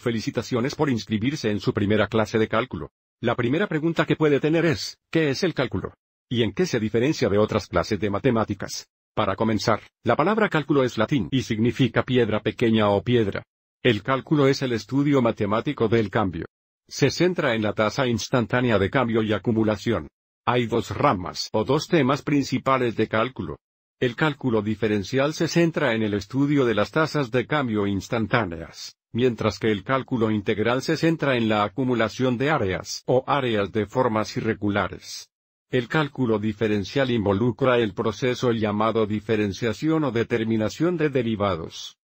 Felicitaciones por inscribirse en su primera clase de cálculo. La primera pregunta que puede tener es, ¿qué es el cálculo? ¿Y en qué se diferencia de otras clases de matemáticas? Para comenzar, la palabra cálculo es latín y significa piedra pequeña o piedra. El cálculo es el estudio matemático del cambio. Se centra en la tasa instantánea de cambio y acumulación. Hay dos ramas o dos temas principales de cálculo. El cálculo diferencial se centra en el estudio de las tasas de cambio instantáneas mientras que el cálculo integral se centra en la acumulación de áreas o áreas de formas irregulares. El cálculo diferencial involucra el proceso llamado diferenciación o determinación de derivados.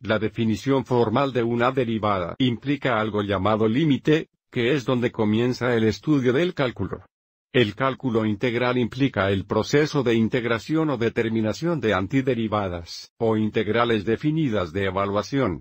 La definición formal de una derivada implica algo llamado límite, que es donde comienza el estudio del cálculo. El cálculo integral implica el proceso de integración o determinación de antiderivadas, o integrales definidas de evaluación,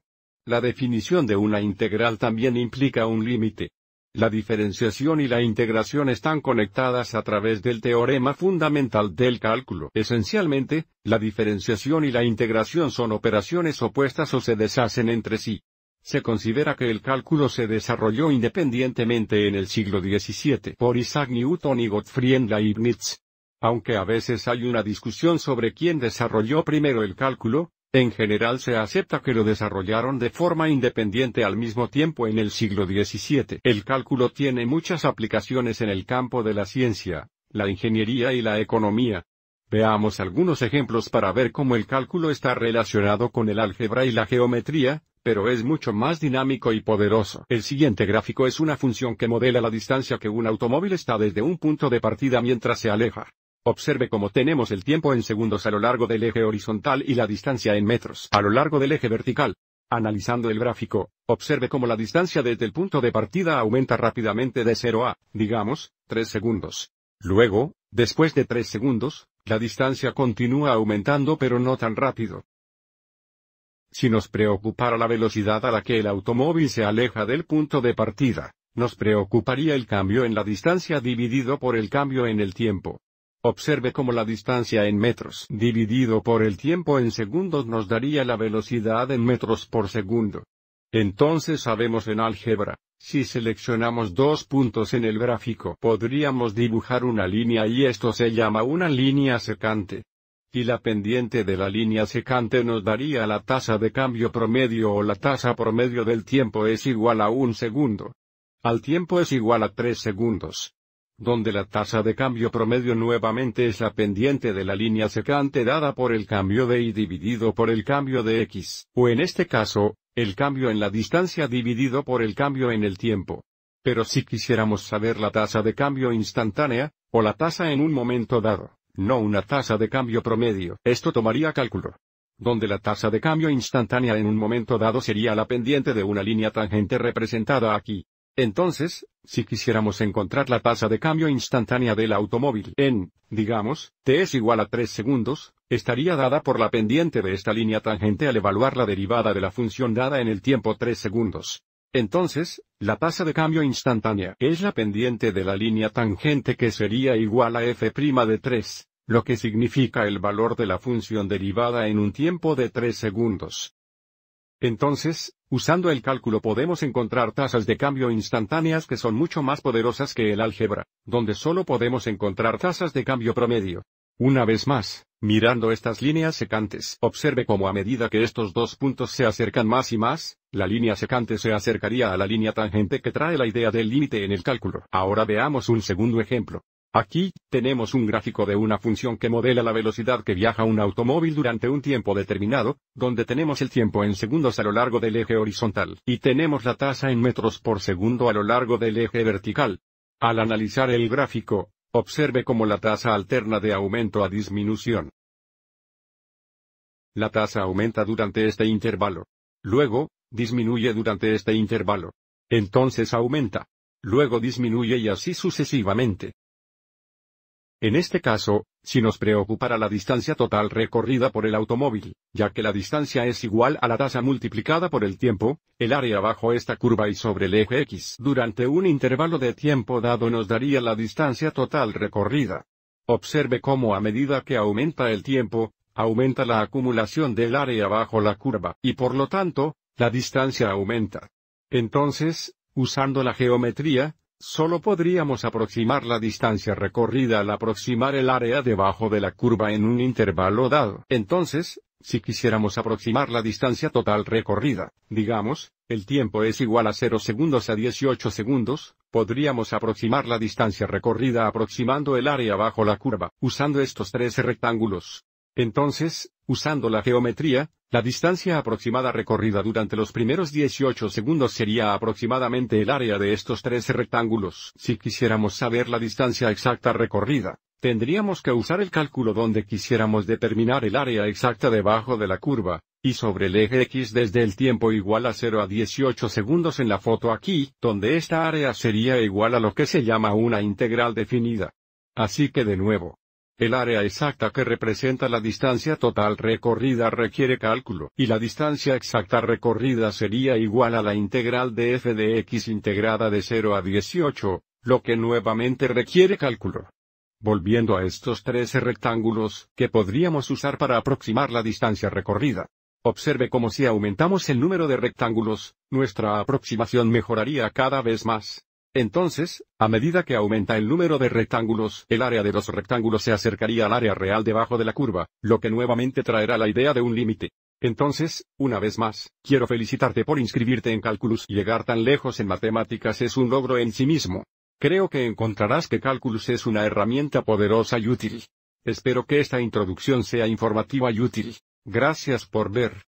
la definición de una integral también implica un límite. La diferenciación y la integración están conectadas a través del teorema fundamental del cálculo. Esencialmente, la diferenciación y la integración son operaciones opuestas o se deshacen entre sí. Se considera que el cálculo se desarrolló independientemente en el siglo XVII por Isaac Newton y Gottfried Leibniz. Aunque a veces hay una discusión sobre quién desarrolló primero el cálculo, en general se acepta que lo desarrollaron de forma independiente al mismo tiempo en el siglo XVII. El cálculo tiene muchas aplicaciones en el campo de la ciencia, la ingeniería y la economía. Veamos algunos ejemplos para ver cómo el cálculo está relacionado con el álgebra y la geometría, pero es mucho más dinámico y poderoso. El siguiente gráfico es una función que modela la distancia que un automóvil está desde un punto de partida mientras se aleja. Observe cómo tenemos el tiempo en segundos a lo largo del eje horizontal y la distancia en metros a lo largo del eje vertical. Analizando el gráfico, observe cómo la distancia desde el punto de partida aumenta rápidamente de 0 a, digamos, 3 segundos. Luego, después de 3 segundos, la distancia continúa aumentando pero no tan rápido. Si nos preocupara la velocidad a la que el automóvil se aleja del punto de partida, nos preocuparía el cambio en la distancia dividido por el cambio en el tiempo. Observe cómo la distancia en metros dividido por el tiempo en segundos nos daría la velocidad en metros por segundo. Entonces sabemos en álgebra, si seleccionamos dos puntos en el gráfico podríamos dibujar una línea y esto se llama una línea secante. Y la pendiente de la línea secante nos daría la tasa de cambio promedio o la tasa promedio del tiempo es igual a un segundo. Al tiempo es igual a tres segundos donde la tasa de cambio promedio nuevamente es la pendiente de la línea secante dada por el cambio de y dividido por el cambio de x, o en este caso, el cambio en la distancia dividido por el cambio en el tiempo. Pero si quisiéramos saber la tasa de cambio instantánea, o la tasa en un momento dado, no una tasa de cambio promedio, esto tomaría cálculo donde la tasa de cambio instantánea en un momento dado sería la pendiente de una línea tangente representada aquí. Entonces, si quisiéramos encontrar la tasa de cambio instantánea del automóvil en, digamos, t es igual a 3 segundos, estaría dada por la pendiente de esta línea tangente al evaluar la derivada de la función dada en el tiempo 3 segundos. Entonces, la tasa de cambio instantánea es la pendiente de la línea tangente que sería igual a f' de 3, lo que significa el valor de la función derivada en un tiempo de 3 segundos. Entonces, usando el cálculo podemos encontrar tasas de cambio instantáneas que son mucho más poderosas que el álgebra, donde solo podemos encontrar tasas de cambio promedio. Una vez más, mirando estas líneas secantes, observe cómo a medida que estos dos puntos se acercan más y más, la línea secante se acercaría a la línea tangente que trae la idea del límite en el cálculo. Ahora veamos un segundo ejemplo. Aquí, tenemos un gráfico de una función que modela la velocidad que viaja un automóvil durante un tiempo determinado, donde tenemos el tiempo en segundos a lo largo del eje horizontal y tenemos la tasa en metros por segundo a lo largo del eje vertical. Al analizar el gráfico, observe cómo la tasa alterna de aumento a disminución. La tasa aumenta durante este intervalo. Luego, disminuye durante este intervalo. Entonces aumenta. Luego disminuye y así sucesivamente. En este caso, si nos preocupara la distancia total recorrida por el automóvil, ya que la distancia es igual a la tasa multiplicada por el tiempo, el área bajo esta curva y sobre el eje X durante un intervalo de tiempo dado nos daría la distancia total recorrida. Observe cómo a medida que aumenta el tiempo, aumenta la acumulación del área bajo la curva, y por lo tanto, la distancia aumenta. Entonces, usando la geometría, Solo podríamos aproximar la distancia recorrida al aproximar el área debajo de la curva en un intervalo dado. Entonces, si quisiéramos aproximar la distancia total recorrida, digamos, el tiempo es igual a 0 segundos a 18 segundos, podríamos aproximar la distancia recorrida aproximando el área bajo la curva, usando estos tres rectángulos. Entonces, usando la geometría, la distancia aproximada recorrida durante los primeros 18 segundos sería aproximadamente el área de estos tres rectángulos. Si quisiéramos saber la distancia exacta recorrida, tendríamos que usar el cálculo donde quisiéramos determinar el área exacta debajo de la curva, y sobre el eje X desde el tiempo igual a 0 a 18 segundos en la foto aquí, donde esta área sería igual a lo que se llama una integral definida. Así que de nuevo, el área exacta que representa la distancia total recorrida requiere cálculo, y la distancia exacta recorrida sería igual a la integral de f de x integrada de 0 a 18, lo que nuevamente requiere cálculo. Volviendo a estos 13 rectángulos, que podríamos usar para aproximar la distancia recorrida. Observe cómo si aumentamos el número de rectángulos, nuestra aproximación mejoraría cada vez más. Entonces, a medida que aumenta el número de rectángulos, el área de los rectángulos se acercaría al área real debajo de la curva, lo que nuevamente traerá la idea de un límite. Entonces, una vez más, quiero felicitarte por inscribirte en Calculus. Llegar tan lejos en matemáticas es un logro en sí mismo. Creo que encontrarás que Calculus es una herramienta poderosa y útil. Espero que esta introducción sea informativa y útil. Gracias por ver.